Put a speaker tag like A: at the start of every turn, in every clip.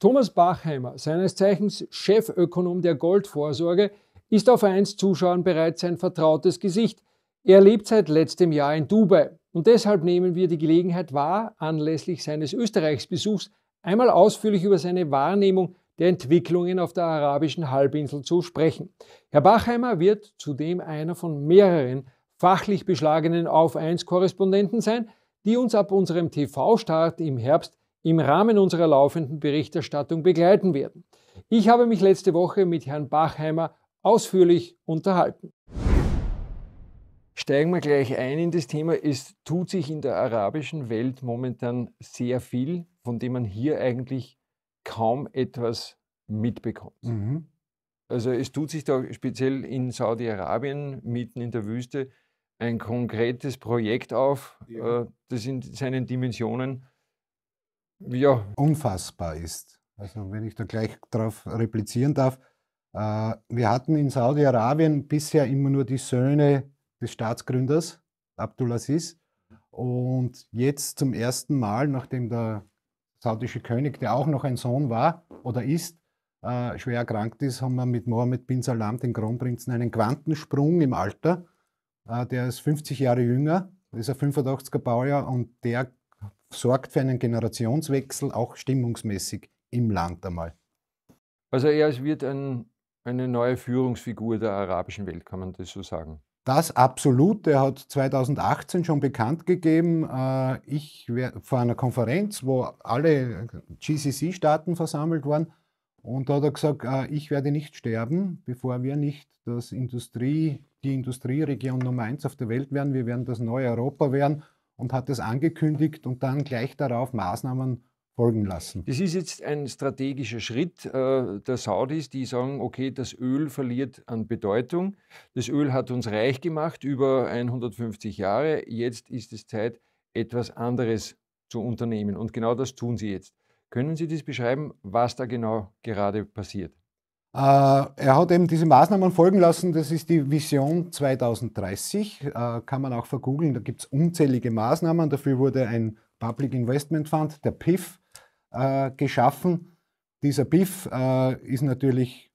A: Thomas Bachheimer, seines Zeichens Chefökonom der Goldvorsorge, ist auf eins Zuschauern bereits ein vertrautes Gesicht. Er lebt seit letztem Jahr in Dubai und deshalb nehmen wir die Gelegenheit wahr, anlässlich seines Österreichsbesuchs einmal ausführlich über seine Wahrnehmung der Entwicklungen auf der arabischen Halbinsel zu sprechen. Herr Bachheimer wird zudem einer von mehreren fachlich beschlagenen Auf-1-Korrespondenten sein, die uns ab unserem TV-Start im Herbst im Rahmen unserer laufenden Berichterstattung begleiten werden. Ich habe mich letzte Woche mit Herrn Bachheimer ausführlich unterhalten. Steigen wir gleich ein in das Thema. Es tut sich in der arabischen Welt momentan sehr viel, von dem man hier eigentlich kaum etwas mitbekommt. Mhm. Also es tut sich da speziell in Saudi-Arabien, mitten in der Wüste, ein konkretes Projekt auf, ja. Äh, das in seinen Dimensionen ja.
B: unfassbar ist. Also wenn ich da gleich darauf replizieren darf, äh, wir hatten in Saudi-Arabien bisher immer nur die Söhne des Staatsgründers Abdulaziz und jetzt zum ersten Mal, nachdem der saudische König, der auch noch ein Sohn war oder ist, äh, schwer erkrankt ist, haben wir mit Mohammed bin Salam, dem Kronprinzen, einen Quantensprung im Alter. Äh, der ist 50 Jahre jünger, ist ein 85er Baujahr und der sorgt für einen Generationswechsel, auch stimmungsmäßig im Land einmal.
A: Also er wird ein, eine neue Führungsfigur der arabischen Welt, kann man das so sagen?
B: Das absolut. Er hat 2018 schon bekannt gegeben, äh, ich vor einer Konferenz, wo alle GCC-Staaten versammelt waren, und da hat er gesagt, äh, ich werde nicht sterben, bevor wir nicht das Industrie, die Industrieregion Nummer 1 auf der Welt werden. Wir werden das neue Europa werden und hat es angekündigt und dann gleich darauf Maßnahmen folgen lassen.
A: Das ist jetzt ein strategischer Schritt äh, der Saudis, die sagen, okay, das Öl verliert an Bedeutung. Das Öl hat uns reich gemacht über 150 Jahre. Jetzt ist es Zeit, etwas anderes zu unternehmen. Und genau das tun sie jetzt. Können Sie das beschreiben, was da genau gerade passiert?
B: Äh, er hat eben diese Maßnahmen folgen lassen. Das ist die Vision 2030. Äh, kann man auch vergoogeln. Da gibt es unzählige Maßnahmen. Dafür wurde ein Public Investment Fund, der PIF, äh, geschaffen. Dieser PIF ist natürlich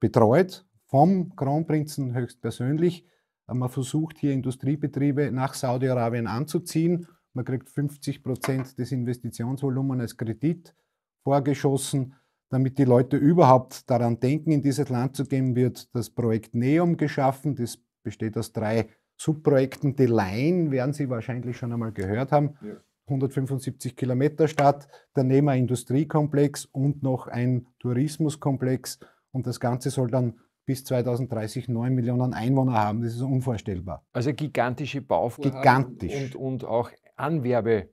B: betreut vom Kronprinzen höchstpersönlich. Man versucht hier Industriebetriebe nach Saudi-Arabien anzuziehen. Man kriegt 50 Prozent des Investitionsvolumens als Kredit vorgeschossen damit die Leute überhaupt daran denken, in dieses Land zu gehen, wird das Projekt NEOM geschaffen. Das besteht aus drei Subprojekten. Die Line werden Sie wahrscheinlich schon einmal gehört haben. Ja. 175 Kilometer Stadt, daneben ein Industriekomplex und noch ein Tourismuskomplex. Und das Ganze soll dann bis 2030 9 Millionen Einwohner haben. Das ist unvorstellbar.
A: Also gigantische Bauvorhaben Gigantisch. Und, und auch Anwerbe.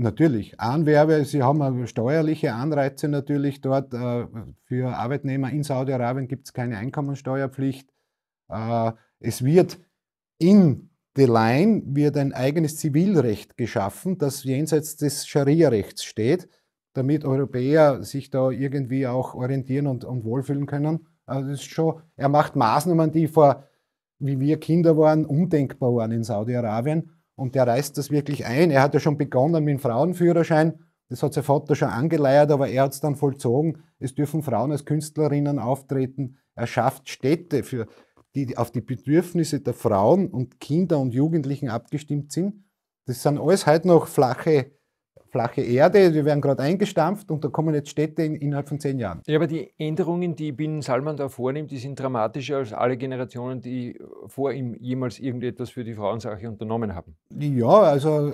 B: Natürlich, Anwerbe, Sie haben steuerliche Anreize natürlich dort. Äh, für Arbeitnehmer in Saudi-Arabien gibt es keine Einkommensteuerpflicht. Äh, es wird in The Line wird ein eigenes Zivilrecht geschaffen, das jenseits des Scharia-Rechts steht, damit Europäer sich da irgendwie auch orientieren und, und wohlfühlen können. Also ist schon, er macht Maßnahmen, die vor, wie wir Kinder waren, undenkbar waren in Saudi-Arabien. Und der reißt das wirklich ein. Er hat ja schon begonnen mit dem Frauenführerschein. Das hat sein Vater schon angeleiert, aber er hat es dann vollzogen. Es dürfen Frauen als Künstlerinnen auftreten. Er schafft Städte, für, die auf die Bedürfnisse der Frauen und Kinder und Jugendlichen abgestimmt sind. Das sind alles heute noch flache flache Erde, wir werden gerade eingestampft und da kommen jetzt Städte in, innerhalb von zehn Jahren.
A: Ja, aber die Änderungen, die Bin Salman da vornimmt, die sind dramatischer als alle Generationen, die vor ihm jemals irgendetwas für die Frauensache unternommen haben. Ja,
B: also äh,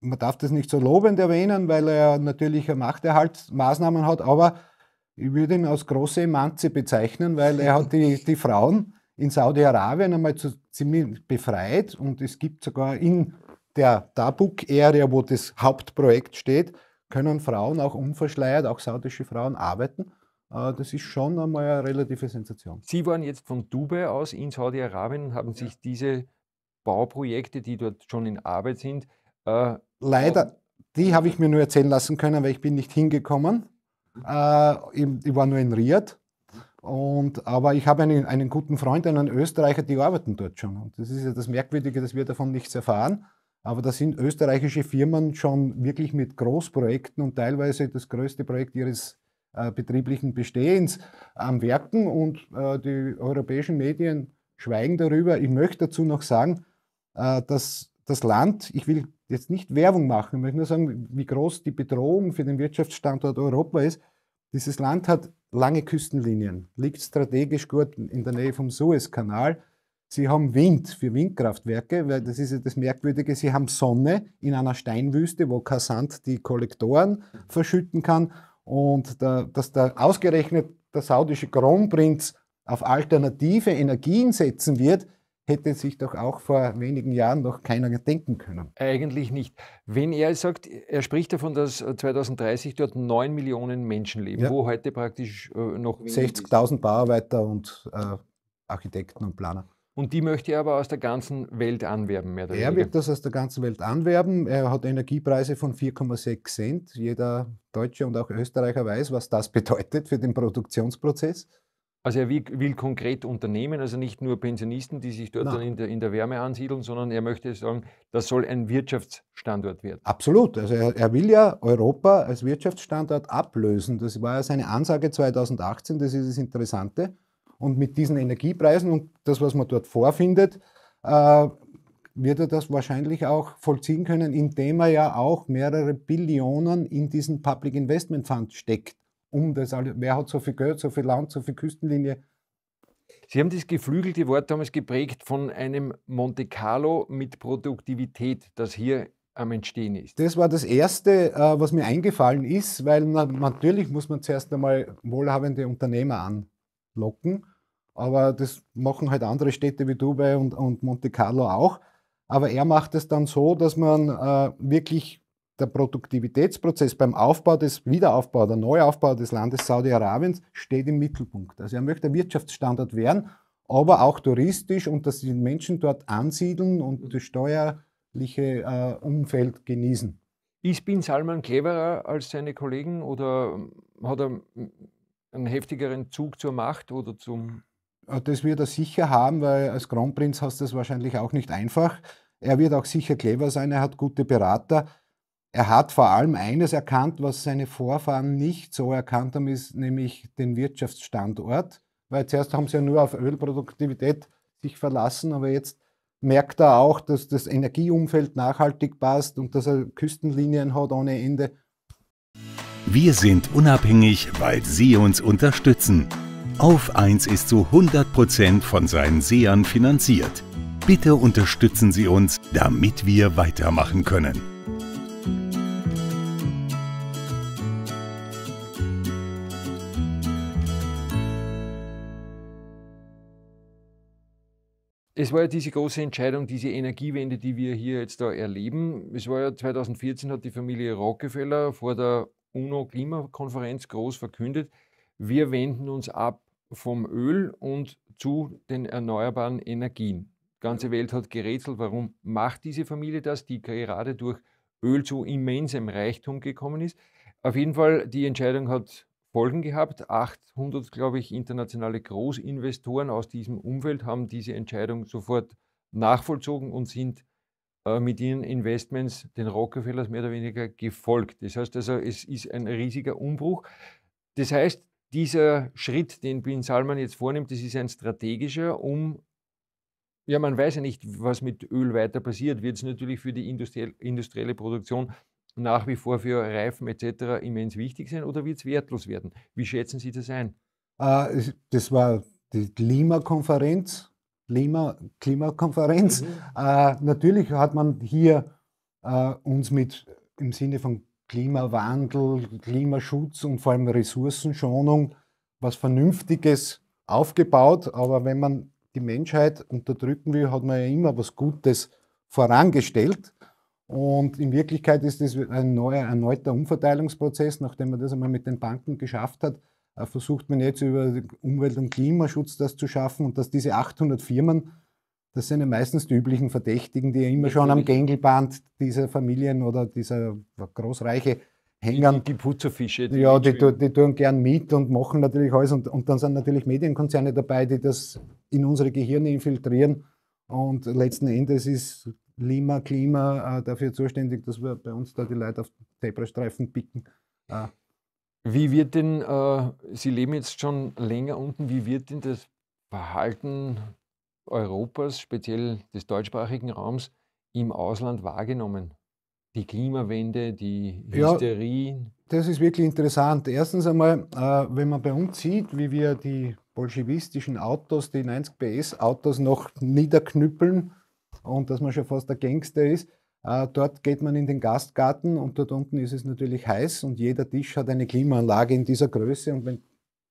B: man darf das nicht so lobend erwähnen, weil er natürlich Machterhaltsmaßnahmen hat, aber ich würde ihn als große Emanze bezeichnen, weil er hat die, die Frauen in Saudi-Arabien einmal zu, ziemlich befreit und es gibt sogar in der Tabuk Area, wo das Hauptprojekt steht, können Frauen auch unverschleiert, auch saudische Frauen arbeiten. Äh, das ist schon einmal eine relative Sensation.
A: Sie waren jetzt von Dubai aus in Saudi-Arabien und haben sich diese Bauprojekte, die dort schon in Arbeit sind, äh,
B: leider, ähm, die äh, habe ich mir nur erzählen lassen können, weil ich bin nicht hingekommen. Äh, ich, ich war nur in Riyadh. Und, aber ich habe einen, einen guten Freund, einen Österreicher, die arbeiten dort schon. Und das ist ja das Merkwürdige, dass wir davon nichts erfahren. Aber da sind österreichische Firmen schon wirklich mit Großprojekten und teilweise das größte Projekt ihres äh, betrieblichen Bestehens am Werken und äh, die europäischen Medien schweigen darüber. Ich möchte dazu noch sagen, äh, dass das Land, ich will jetzt nicht Werbung machen, ich möchte nur sagen, wie groß die Bedrohung für den Wirtschaftsstandort Europa ist. Dieses Land hat lange Küstenlinien, liegt strategisch gut in der Nähe vom Suezkanal. Sie haben Wind für Windkraftwerke, weil das ist ja das Merkwürdige, Sie haben Sonne in einer Steinwüste, wo kein Sand die Kollektoren verschütten kann. Und da, dass da ausgerechnet der saudische Kronprinz auf alternative Energien setzen wird, hätte sich doch auch vor wenigen Jahren noch keiner denken
A: können. Eigentlich nicht. Wenn er sagt, er spricht davon, dass 2030 äh, dort 9 Millionen Menschen leben, ja. wo heute praktisch äh, noch 60.000
B: Bauarbeiter und äh, Architekten und Planer.
A: Und die möchte er aber aus der ganzen Welt anwerben, mehr oder weniger. Er wird
B: das aus der ganzen Welt anwerben. Er hat Energiepreise von 4,6 Cent. Jeder Deutsche und auch Österreicher weiß, was das bedeutet für den Produktionsprozess.
A: Also er will, konkret Unternehmen, also nicht nur Pensionisten, die sich dort dann in der, in der Wärme ansiedeln, sondern er möchte sagen, das soll ein Wirtschaftsstandort werden.
B: Absolut. Also er, er will ja Europa als Wirtschaftsstandort ablösen. Das war ja seine Ansage 2018, das ist das Interessante. Und mit diesen Energiepreisen und das, was man dort vorfindet, äh, wird er das wahrscheinlich auch vollziehen können, indem er ja auch mehrere Billionen in diesen Public Investment Fund steckt. Um das alles, wer hat so viel Geld, so viel Land, so viel Küstenlinie?
A: Sie haben das geflügelte Wort damals geprägt von einem Monte Carlo mit Produktivität, das hier am Entstehen ist.
B: Das war das Erste, äh, was mir eingefallen ist, weil natürlich muss man zuerst einmal wohlhabende Unternehmer an, locken. Aber das machen halt andere Städte wie Dubai und, und Monte Carlo auch. Aber er macht es dann so, dass man äh, wirklich der Produktivitätsprozess beim Aufbau des Wiederaufbau, der Neuaufbau des Landes Saudi-Arabiens steht im Mittelpunkt. Also er möchte ein Wirtschaftsstandort werden, aber auch touristisch und dass die Menschen dort ansiedeln und das steuerliche äh, Umfeld genießen.
A: Ist Bin Salman cleverer als seine Kollegen oder hat er einen heftigeren Zug zur Macht oder zum.
B: Äh, das wird er sicher haben, weil als Kronprinz hast du das wahrscheinlich auch nicht einfach. Er wird auch sicher clever sein, er hat gute Berater. Er hat vor allem eines erkannt, was seine Vorfahren nicht so erkannt haben, ist nämlich den Wirtschaftsstandort. Weil zuerst haben sie ja nur auf Ölproduktivität sich verlassen, aber jetzt merkt er auch, dass das Energieumfeld nachhaltig passt und dass er Küstenlinien hat ohne Ende wir sind unabhängig, weil Sie uns unterstützen. Auf 1 ist zu 100% von seinen Sehern finanziert. Bitte unterstützen Sie uns, damit wir weitermachen können.
A: es war ja diese große Entscheidung, diese Energiewende, die wir hier jetzt da erleben. Es war ja 2014 hat die Familie Rockefeller vor der UNO-Klimakonferenz groß verkündet, wir wenden uns ab vom Öl und zu den erneuerbaren Energien. Die ganze Welt hat gerätselt, warum macht diese Familie das, die gerade durch Öl zu immensem Reichtum gekommen ist. Auf jeden Fall, die Entscheidung hat Folgen gehabt. 800, glaube ich, internationale Großinvestoren aus diesem Umfeld haben diese Entscheidung sofort nachvollzogen und sind äh, mit ihren Investments den Rockefellers mehr oder weniger gefolgt. Das heißt also, es ist ein riesiger Umbruch. Das heißt, dieser Schritt, den Bin Salman jetzt vornimmt, das ist ein strategischer, um, ja, man weiß ja nicht, was mit Öl weiter passiert, wird es natürlich für die industrielle Produktion nach wie vor für Reifen etc. immens wichtig sein oder wird es wertlos werden? Wie schätzen Sie das ein?
B: Ah, das war die Lima-Konferenz Klima, Klimakonferenz. Mhm. Äh, natürlich hat man hier äh, uns mit im Sinne von Klimawandel, Klimaschutz und vor allem Ressourcenschonung was Vernünftiges aufgebaut. Aber wenn man die Menschheit unterdrücken will, hat man ja immer was Gutes vorangestellt. Und in Wirklichkeit ist es ein neuer, erneuter Umverteilungsprozess, nachdem man das einmal mit den Banken geschafft hat, äh, versucht man jetzt über Umwelt- und Klimaschutz das zu schaffen und dass diese 800 Firmen, das sind ja meistens die üblichen Verdächtigen, die ja immer schon am Gängelband dieser Familien oder dieser Großreiche hängen. Die, die Putzerfische. Die ja, die, die, tun gern mit und machen natürlich alles. Und, und dann sind natürlich Medienkonzerne dabei, die das in unsere Gehirne infiltrieren. Und letzten Endes ist Lima Klima äh, dafür zuständig, dass wir bei uns da die Leute auf Zebrastreifen picken. Äh,
A: wie wird denn, äh, Sie leben jetzt schon länger unten, wie wird denn das Verhalten Europas, speziell des deutschsprachigen Raums, im Ausland wahrgenommen? Die Klimawende, die Hysterie? Ja,
B: das ist wirklich interessant. Erstens einmal, äh, wenn man bei uns sieht, wie wir die bolschewistischen Autos, die 90 PS Autos noch niederknüppeln und dass man schon fast der Gangster ist, äh, dort geht man in den Gastgarten und dort unten ist es natürlich heiß und jeder Tisch hat eine Klimaanlage in dieser Größe und wenn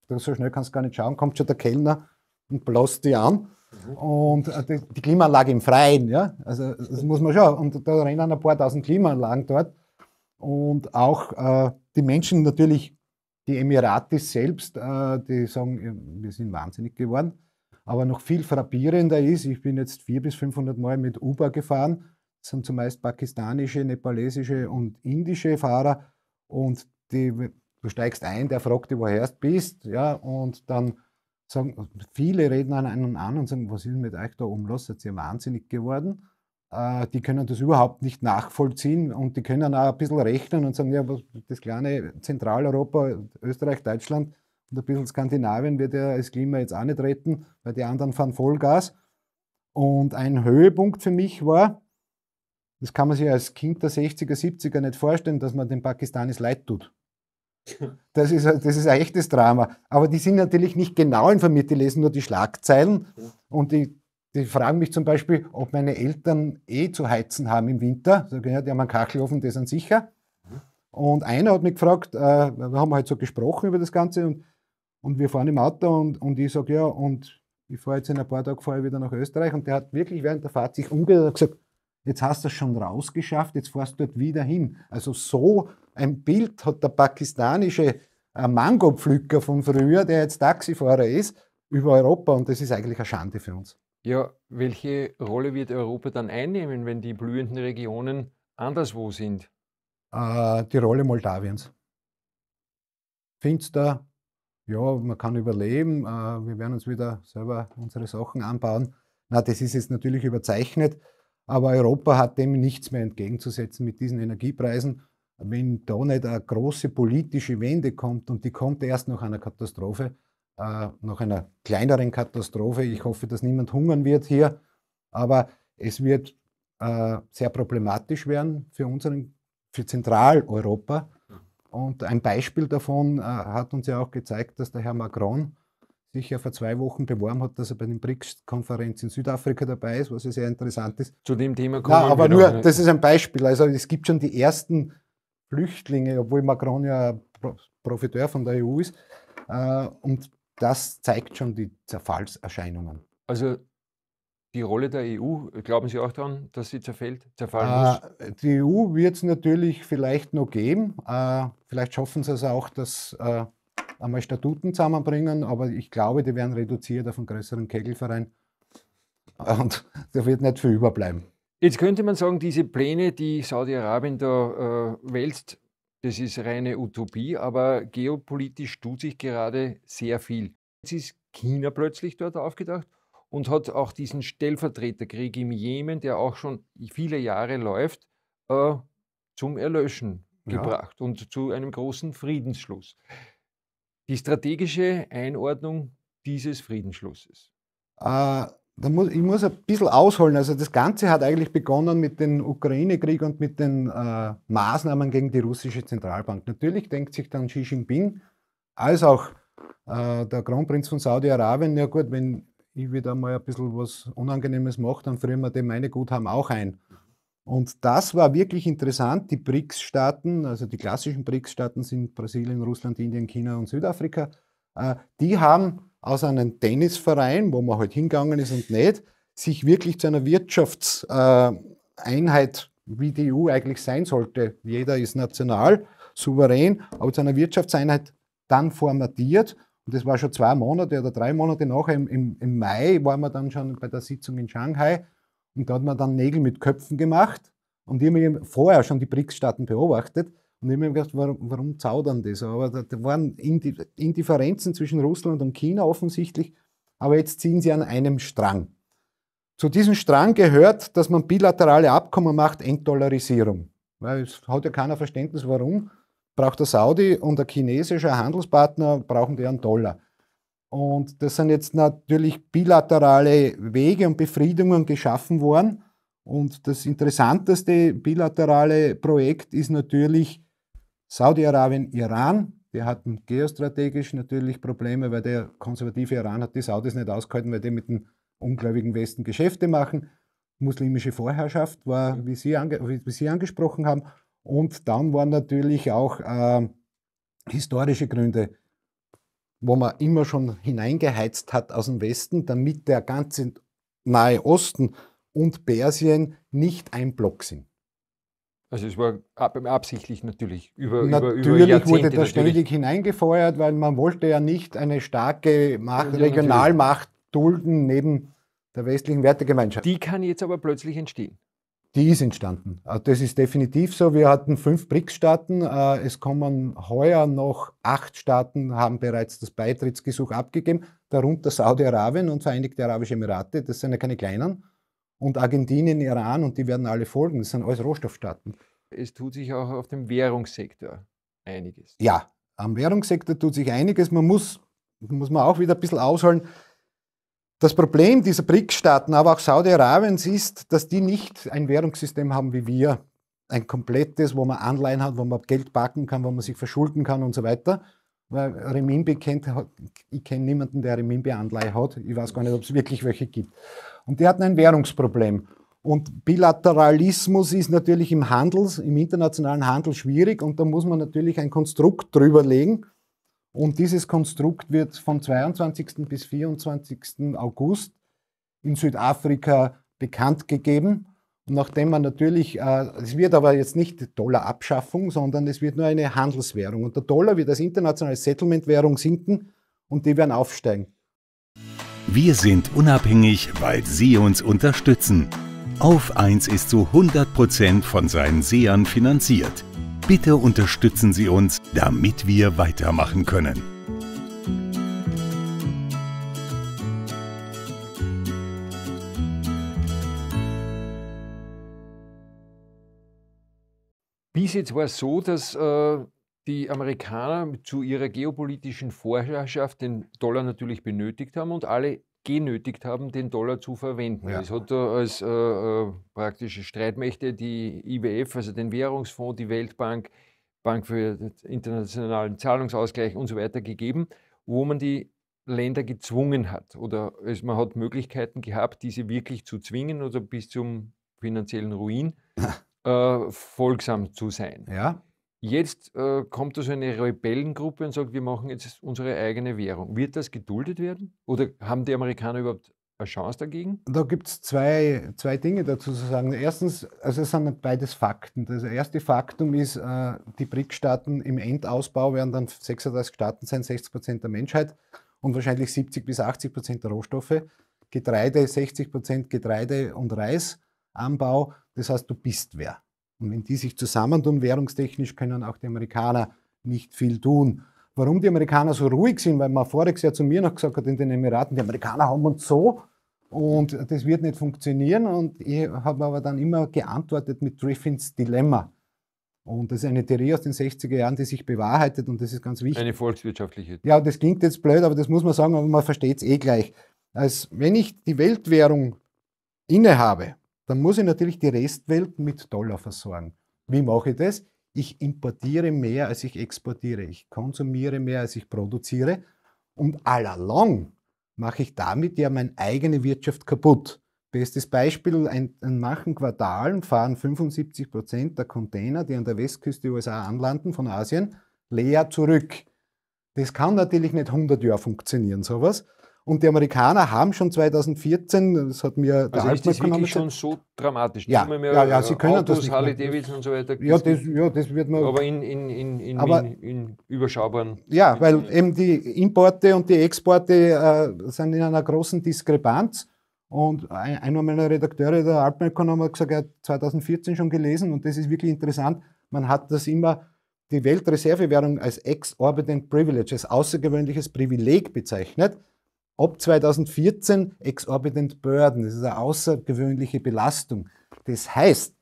B: du so schnell kannst gar nicht schauen, kommt schon der Kellner und blast die an. Und äh, die, Klimaanlage im Freien, ja, also das muss man schon. Und da rennen ein paar tausend Klimaanlagen dort. Und auch äh, die Menschen natürlich, die Emiratis selbst, äh, die sagen, wir sind wahnsinnig geworden. Aber noch viel frappierender ist, ich bin jetzt vier bis 500 Mal mit Uber gefahren sind zumeist pakistanische, nepalesische und indische Fahrer. Und die, du steigst ein, der fragt dich, woher du bist. Ja, und dann sagen, viele reden an einen an und sagen, was ist mit euch da umlos? Seid ihr wahnsinnig geworden? Äh, die können das überhaupt nicht nachvollziehen und die können auch ein bisschen rechnen und sagen, ja, das kleine Zentraleuropa, Österreich, Deutschland und ein bisschen Skandinavien wird ja das Klima jetzt auch nicht retten, weil die anderen fahren Vollgas. Und ein Höhepunkt für mich war, das kann man sich als Kind der 60er, 70er nicht vorstellen, dass man den Pakistanis leid tut. Das ist, das ist ein echtes Drama. Aber die sind natürlich nicht genau informiert, die lesen nur die Schlagzeilen und die, die fragen mich zum Beispiel, ob meine Eltern eh zu heizen haben im Winter. die haben einen Kachelofen, die sind sicher. Mhm. Und einer hat mich gefragt, äh, wir haben halt so gesprochen über das Ganze und, und wir fahren im Auto und, und ich sage, ja, und ich fahre jetzt in ein paar Tagen fahre wieder nach Österreich und der hat wirklich während der Fahrt sich umgedreht und gesagt, jetzt hast du es schon rausgeschafft, jetzt fährst du dort wieder hin. Also so ein Bild hat der pakistanische äh, Mangopflücker von früher, der jetzt Taxifahrer ist, über Europa und das ist eigentlich eine Schande für uns.
A: Ja, welche Rolle wird Europa dann einnehmen, wenn die blühenden Regionen anderswo sind?
B: Äh, die Rolle Moldawiens. Finster, ja, man kann überleben, äh, wir werden uns wieder selber unsere Sachen anbauen. Na, das ist jetzt natürlich überzeichnet. Aber Europa hat dem nichts mehr entgegenzusetzen mit diesen Energiepreisen. Wenn da nicht eine große politische Wende kommt und die kommt erst nach einer Katastrophe, äh, nach einer kleineren Katastrophe, ich hoffe, dass niemand hungern wird hier, aber es wird äh, sehr problematisch werden für unseren, für Zentraleuropa. Und ein Beispiel davon äh, hat uns ja auch gezeigt, dass der Herr Macron sich ja vor zwei Wochen beworben hat, dass er bei den BRICS-Konferenz in Südafrika dabei ist, was ja sehr interessant ist.
A: Zu dem Thema kommen Nein, aber nur, das ist ein
B: Beispiel. Also es gibt schon die ersten Flüchtlinge, obwohl Macron ja Profiteur von der EU ist. Äh, und das zeigt schon die Zerfallserscheinungen.
A: Also die Rolle der EU, glauben Sie auch daran, dass sie zerfällt, zerfallen
B: äh, muss? Die EU wird es natürlich vielleicht noch geben. Äh, vielleicht schaffen sie es auch, dass äh, einmal Statuten zusammenbringen, aber ich glaube, die werden reduziert auf einen größeren Kegelverein. Und da wird nicht viel überbleiben.
A: Jetzt könnte man sagen, diese Pläne, die Saudi-Arabien da äh, wälzt, das ist reine Utopie, aber geopolitisch tut sich gerade sehr viel. Jetzt ist China plötzlich dort aufgedacht und hat auch diesen Stellvertreterkrieg im Jemen, der auch schon viele Jahre läuft, äh, zum Erlöschen ja. gebracht und zu einem großen Friedensschluss die strategische Einordnung dieses Friedensschlusses?
B: Äh, muss, ich muss ein bisschen ausholen. Also das Ganze hat eigentlich begonnen mit dem Ukraine-Krieg und mit den äh, Maßnahmen gegen die russische Zentralbank. Natürlich denkt sich dann Xi Jinping, als auch äh, der Kronprinz von Saudi-Arabien, ja gut, wenn ich wieder mal ein bisschen was Unangenehmes mache, dann frieren wir dem meine Guthaben auch ein. Und das war wirklich interessant. Die BRICS-Staaten, also die klassischen BRICS-Staaten sind Brasilien, Russland, Indien, China und Südafrika, äh, die haben aus einem Tennisverein, wo man halt hingegangen ist und nicht, sich wirklich zu einer Wirtschaftseinheit, äh, wie die EU eigentlich sein sollte. Jeder ist national, souverän, aber zu einer Wirtschaftseinheit dann formatiert. Und das war schon zwei Monate oder drei Monate nachher, im, im Mai waren wir dann schon bei der Sitzung in Shanghai und da hat man dann Nägel mit Köpfen gemacht und ich habe vorher schon die BRICS-Staaten beobachtet und ich habe mir gedacht, warum, warum, zaudern das? Aber da, da waren Indifferenzen zwischen Russland und China offensichtlich, aber jetzt ziehen sie an einem Strang. Zu diesem Strang gehört, dass man bilaterale Abkommen macht, Entdollarisierung. Weil es hat ja keiner Verständnis, warum braucht der Saudi und der chinesische Handelspartner, brauchen die einen Dollar. Und das sind jetzt natürlich bilaterale Wege und Befriedungen geschaffen worden. Und das interessanteste bilaterale Projekt ist natürlich Saudi-Arabien-Iran. Der hat geostrategisch natürlich Probleme, weil der konservative Iran hat die Saudis nicht ausgehalten, weil die mit dem ungläubigen Westen Geschäfte machen. Muslimische Vorherrschaft war, wie Sie, wie Sie angesprochen haben. Und dann waren natürlich auch äh, historische Gründe wo man immer schon hineingeheizt hat aus dem Westen, damit der ganze Nahe Osten und Persien nicht ein Block sind.
A: Also es war absichtlich natürlich über Natürlich über, über Jahrzehnte wurde da ständig
B: hineingefeuert, weil man wollte ja nicht eine starke Macht, ja, Regionalmacht dulden neben
A: der westlichen Wertegemeinschaft. Die kann jetzt aber plötzlich entstehen
B: die ist entstanden. Also das ist definitiv so. Wir hatten fünf BRICS-Staaten. Äh, es kommen heuer noch acht Staaten, haben bereits das Beitrittsgesuch abgegeben, darunter Saudi-Arabien und Vereinigte Arabische Emirate. Das sind ja keine kleinen. Und Argentinien, Iran und die werden alle folgen. Das sind alles Rohstoffstaaten.
A: Es tut sich auch auf dem Währungssektor einiges.
B: Ja, am Währungssektor tut sich einiges. Man muss, muss man auch wieder ein bisschen ausholen. Das Problem dieser BRICS-Staaten, aber auch Saudi-Arabiens ist, dass die nicht ein Währungssystem haben wie wir. Ein komplettes, wo man Anleihen hat, wo man Geld backen kann, wo man sich verschulden kann und so weiter. Weil Remimbi kennt, ich kenne niemanden, der Remimbi-Anleihe hat. Ich weiß gar nicht, ob es wirklich welche gibt. Und die hatten ein Währungsproblem. Und Bilateralismus ist natürlich im Handel, im internationalen Handel schwierig und da muss man natürlich ein Konstrukt drüberlegen, legen, und dieses Konstrukt wird vom 22. bis 24. August in Südafrika bekannt gegeben. Und nachdem man natürlich, äh, es wird aber jetzt nicht Dollarabschaffung, sondern es wird nur eine Handelswährung. Und der Dollar wird als internationale Settlement-Währung sinken und die werden aufsteigen.
A: Wir sind
B: unabhängig, weil Sie uns unterstützen. Auf 1 ist zu 100% Prozent von seinen Sehern finanziert. Bitte unterstützen Sie uns, damit wir weitermachen
A: können. Bis jetzt war es so, dass äh, die Amerikaner zu ihrer geopolitischen Vorherrschaft den Dollar natürlich benötigt haben und alle genötigt haben, den Dollar zu verwenden. Ja. Das hat da als äh, äh, praktische Streitmächte die IWF, also den Währungsfonds, die Weltbank, Bank für internationalen Zahlungsausgleich und so weiter gegeben, wo man die Länder gezwungen hat oder es, man hat Möglichkeiten gehabt, diese wirklich zu zwingen oder bis zum finanziellen Ruin äh, folgsam zu sein. Ja. Jetzt äh, kommt da so eine Rebellengruppe und sagt, wir machen jetzt unsere eigene Währung. Wird das geduldet werden? Oder haben die Amerikaner überhaupt eine Chance dagegen?
B: Da gibt es zwei, zwei Dinge dazu zu sagen. Erstens, also es sind beides Fakten. Das erste Faktum ist, äh, die BRIC-Staaten im Endausbau werden dann 36 Staaten sein, 60 Prozent der Menschheit und wahrscheinlich 70 bis 80 Prozent der Rohstoffe. Getreide, 60 Prozent Getreide und Reisanbau. Das heißt, du bist wer. Und wenn die sich zusammentun, währungstechnisch können auch die Amerikaner nicht viel tun. Warum die Amerikaner so ruhig sind, weil man voriges Jahr zu mir noch gesagt hat, in den Emiraten, die Amerikaner haben uns so und das wird nicht funktionieren. Und ich habe aber dann immer geantwortet mit Griffins Dilemma. Und das ist eine Theorie aus den 60er Jahren, die sich bewahrheitet und das ist ganz wichtig. Eine
A: volkswirtschaftliche. Ja,
B: das klingt jetzt blöd, aber das muss man sagen, aber man versteht es eh gleich. Als wenn ich die Weltwährung innehabe, dann muss ich natürlich die Restwelt mit Dollar versorgen. Wie mache ich das? Ich importiere mehr, als ich exportiere. Ich konsumiere mehr, als ich produziere. Und allalong mache ich damit ja meine eigene Wirtschaft kaputt. Bestes Beispiel, ein, ein machen Quartalen fahren 75 Prozent der Container, die an der Westküste USA anlanden, von Asien, leer zurück. Das kann natürlich nicht 100 Jahre funktionieren, sowas. Und die Amerikaner haben schon 2014, das hat mir der also ist das wirklich schon so
A: dramatisch. Ja, mehr ja, ja, sie äh, können Autos, das nicht Harley Davidson und so weiter. Ja das, ja, das wird man. Aber in, in, in, in, aber, in, in überschaubaren.
B: Ja, weil eben die Importe und die Exporte äh, sind in einer großen Diskrepanz. Und einer meiner Redakteure, der Alpenökonom, hat gesagt, er hat 2014 schon gelesen und das ist wirklich interessant. Man hat das immer die Weltreservewährung als exorbitant privilege, als außergewöhnliches Privileg bezeichnet. Ab 2014 Exorbitant Burden, das ist eine außergewöhnliche Belastung. Das heißt,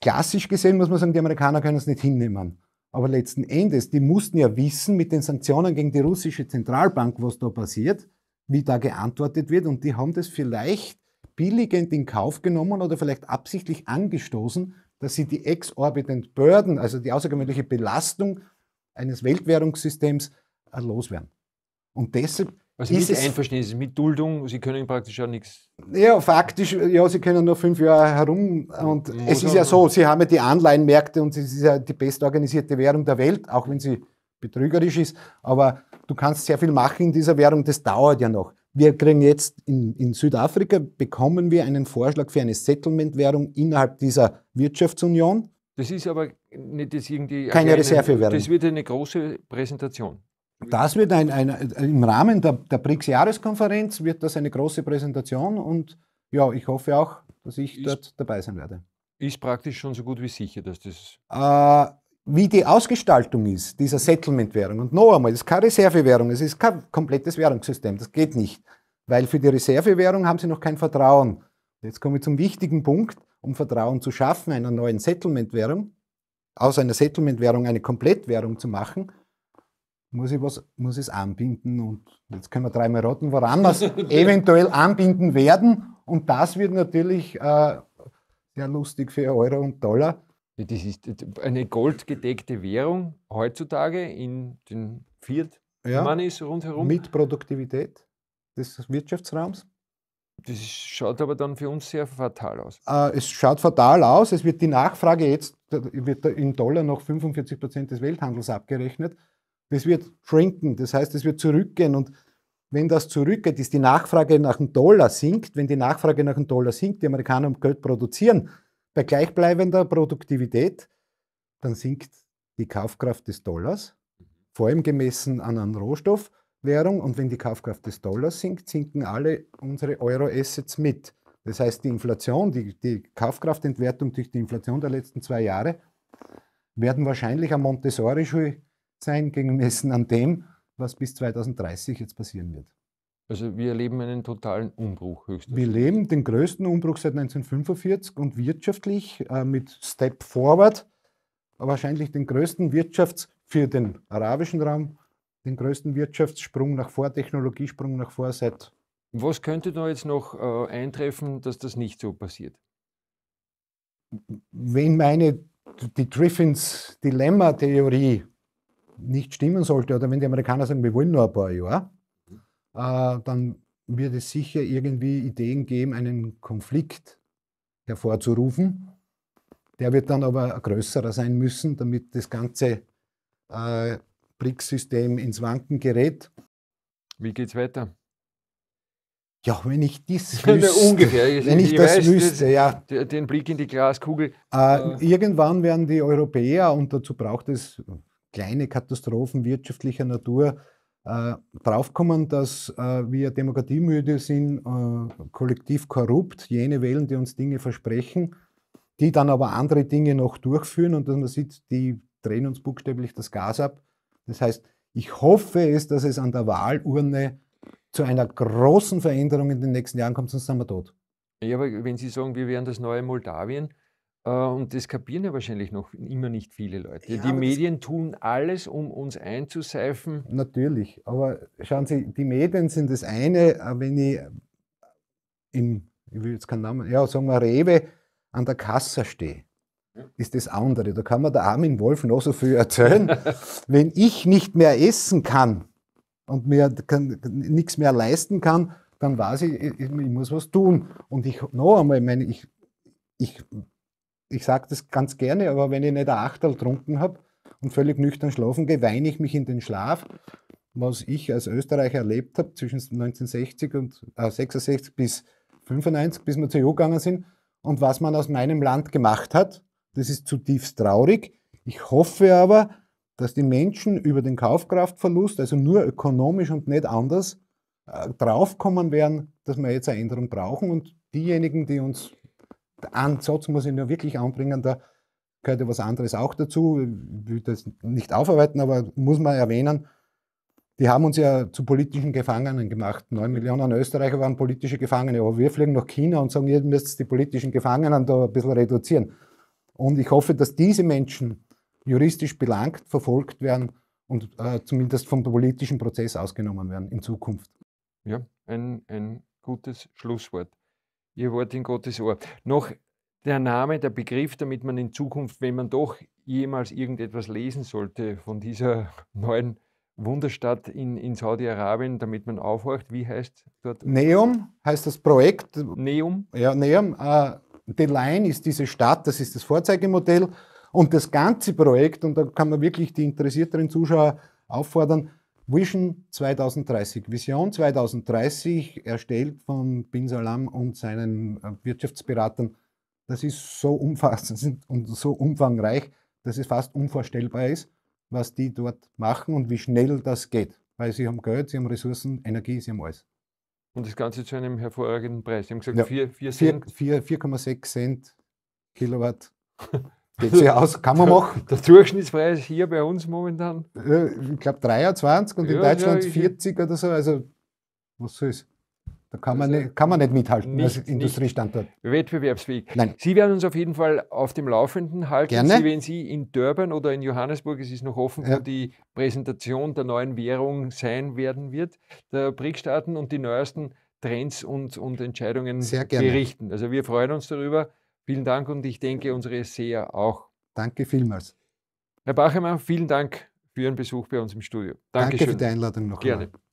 B: klassisch gesehen muss man sagen, die Amerikaner können es nicht hinnehmen. Aber letzten Endes, die mussten ja wissen mit den Sanktionen gegen die russische Zentralbank, was da passiert, wie da geantwortet wird. Und die haben das vielleicht billigend in Kauf genommen oder vielleicht absichtlich angestoßen, dass sie die Exorbitant Burden, also die außergewöhnliche Belastung eines Weltwährungssystems, äh, loswerden. Und deshalb was ist mit
A: Einverständnis, mit Duldung, Sie können praktisch auch nichts.
B: Ja, faktisch, ja, Sie können nur fünf Jahre herum. Und Motor es ist ja so, Sie haben ja die Anleihenmärkte und es ist ja die bestorganisierte Währung der Welt, auch wenn sie betrügerisch ist. Aber du kannst sehr viel machen in dieser Währung, das dauert ja noch. Wir kriegen jetzt in, in Südafrika, bekommen wir einen Vorschlag für eine Settlement-Währung innerhalb dieser Wirtschaftsunion.
A: Das ist aber nicht das irgendwie. Keine Reservewährung. Das wird eine große Präsentation.
B: Das wird ein, ein, im Rahmen der, der BRICS-Jahreskonferenz wird das eine große Präsentation und ja, ich hoffe auch, dass ich ist, dort dabei sein werde.
A: Ist praktisch schon so gut wie sicher, dass das.
B: Äh, wie die Ausgestaltung ist, dieser Settlement-Währung. Und noch einmal, es ist keine Reservewährung, es ist kein komplettes Währungssystem, das geht nicht. Weil für die Reservewährung haben sie noch kein Vertrauen. Jetzt komme ich zum wichtigen Punkt, um Vertrauen zu schaffen, einer neuen Settlement-Währung, aus einer Settlement-Währung eine Komplettwährung zu machen, muss ich was, muss es anbinden und jetzt können wir dreimal raten, woran wir es eventuell anbinden werden und das wird natürlich äh, sehr lustig für Euro und
A: Dollar. Das ist eine goldgedeckte Währung heutzutage in den Fiat ja, Moneys rundherum. Mit Produktivität des Wirtschaftsraums. Das schaut aber dann für uns sehr fatal aus.
B: Äh, es schaut fatal aus. Es wird die Nachfrage jetzt wird in Dollar noch 45 Prozent des Welthandels abgerechnet das wird shrinken, das heißt, es wird zurückgehen. Und wenn das zurückgeht, ist die Nachfrage nach dem Dollar sinkt. Wenn die Nachfrage nach dem Dollar sinkt, die Amerikaner Geld produzieren, bei gleichbleibender Produktivität, dann sinkt die Kaufkraft des Dollars, vor allem gemessen an einer Rohstoffwährung. Und wenn die Kaufkraft des Dollars sinkt, sinken alle unsere Euro-Assets mit. Das heißt, die Inflation, die, die Kaufkraftentwertung durch die Inflation der letzten zwei Jahre, werden wahrscheinlich am Montessori-Schule sein gemessen an dem, was bis 2030 jetzt passieren
A: wird. Also wir erleben einen totalen Umbruch höchstens. Wir
B: erleben den größten Umbruch seit 1945 und wirtschaftlich äh, mit Step Forward wahrscheinlich den größten Wirtschafts- für den arabischen Raum, den größten Wirtschaftssprung nach vor, Technologiesprung nach vor seit.
A: Was könnte da jetzt noch äh, eintreffen, dass das nicht so passiert?
B: Wenn meine die Griffins Dilemma-Theorie nicht stimmen sollte oder wenn die Amerikaner sagen, wir wollen nur ein paar Jahre, äh, dann wird es sicher irgendwie Ideen geben, einen Konflikt hervorzurufen. Der wird dann aber größerer sein müssen, damit das ganze äh, BRICS-System ins Wanken gerät.
A: Wie geht's weiter? Ja, wenn ich das wüsste, ungefähr, wenn ich, ich das weiß, wüsste, ja. Den Blick in die Glaskugel. Äh,
B: irgendwann werden die Europäer, und dazu braucht es kleine Katastrophen wirtschaftlicher Natur äh, draufkommen, dass äh, wir demokratiemüde sind, äh, kollektiv korrupt, jene wählen, die uns Dinge versprechen, die dann aber andere Dinge noch durchführen und dass man sieht, die drehen uns buchstäblich das Gas ab. Das heißt, ich hoffe es, dass es an der Wahlurne zu einer großen Veränderung in den nächsten Jahren kommt, sonst sind wir tot.
A: Ja, aber wenn Sie sagen, wir wären das neue Moldawien, äh, und das kapieren ja wahrscheinlich noch immer nicht viele Leute. Ja, die Medien tun alles, um uns einzuseifen.
B: Natürlich, aber schauen Sie, die Medien sind das eine, äh, wenn ich äh, im, ich will jetzt keinen Namen, ja, sagen wir Rewe, an der Kasse stehe, ist das andere. Da kann man der Armin Wolf noch so viel erzählen. wenn ich nicht mehr essen kann und mir nichts mehr leisten kann, dann weiß ich, ich, ich muss was tun. Und ich, noch einmal, ich meine, ich, ich ich sage das ganz gerne, aber wenn ich nicht ein Achtel getrunken habe und völlig nüchtern schlafen gehe, weine ich mich in den Schlaf. Was ich als Österreicher erlebt habe zwischen 1960 und äh, 66 bis 95, bis wir zur EU gegangen sind und was man aus meinem Land gemacht hat, das ist zutiefst traurig. Ich hoffe aber, dass die Menschen über den Kaufkraftverlust, also nur ökonomisch und nicht anders, äh, draufkommen werden, dass wir jetzt eine Änderung brauchen und diejenigen, die uns ein Satz muss ich nur wirklich anbringen, da gehört ja was anderes auch dazu. Ich will das nicht aufarbeiten, aber muss man erwähnen, die haben uns ja zu politischen Gefangenen gemacht. Neun Millionen Österreicher waren politische Gefangene, aber wir fliegen nach China und sagen, ihr müsst die politischen Gefangenen da ein bisschen reduzieren. Und ich hoffe, dass diese Menschen juristisch belangt, verfolgt werden und äh, zumindest vom politischen Prozess ausgenommen werden in Zukunft.
A: Ja, ein, ein gutes Schlusswort. Ihr Wort in Gottes Ohr. Noch der Name, der Begriff, damit man in Zukunft, wenn man doch jemals irgendetwas lesen sollte von dieser neuen Wunderstadt in, in Saudi-Arabien, damit man aufhorcht. Wie heißt dort? Neum
B: heißt das Projekt. Neum? Ja, Neum. Äh, The Line ist diese Stadt, das ist das Vorzeigemodell. Und das ganze Projekt, und da kann man wirklich die interessierteren Zuschauer auffordern, Vision 2030. Vision 2030, erstellt von Bin Salam und seinen äh, Wirtschaftsberatern, das ist so umfassend und so umfangreich, dass es fast unvorstellbar ist, was die dort machen und wie schnell das geht. Weil sie haben Geld, sie haben Ressourcen, Energie, sie haben alles.
A: Und das Ganze zu einem hervorragenden Preis. Sie haben gesagt, 4 ja. Cent.
B: 4,6 Cent Kilowatt Geht sich aus, kann man machen. Der Durchschnittspreis hier bei uns momentan? Ich glaube 23 und ja, in Deutschland ja, 40 oder so. Also, was soll's? Da kann man, also nicht, kann man nicht mithalten nicht, als Industriestandort.
A: Wettbewerbsfähig. Nein. Sie werden uns auf jeden Fall auf dem Laufenden halten. Gerne. Sie, wenn Sie in Durban oder in Johannesburg, es ist noch offen, ja. wo die Präsentation der neuen Währung sein werden wird, der BRIC-Staaten und die neuesten Trends und, und Entscheidungen berichten. Also wir freuen uns darüber. Vielen Dank und ich denke, unsere Seher auch.
B: Danke vielmals.
A: Herr Bachemann, vielen Dank für Ihren Besuch bei uns im Studio. Dankeschön. Danke für die Einladung noch. Gerne. Mal.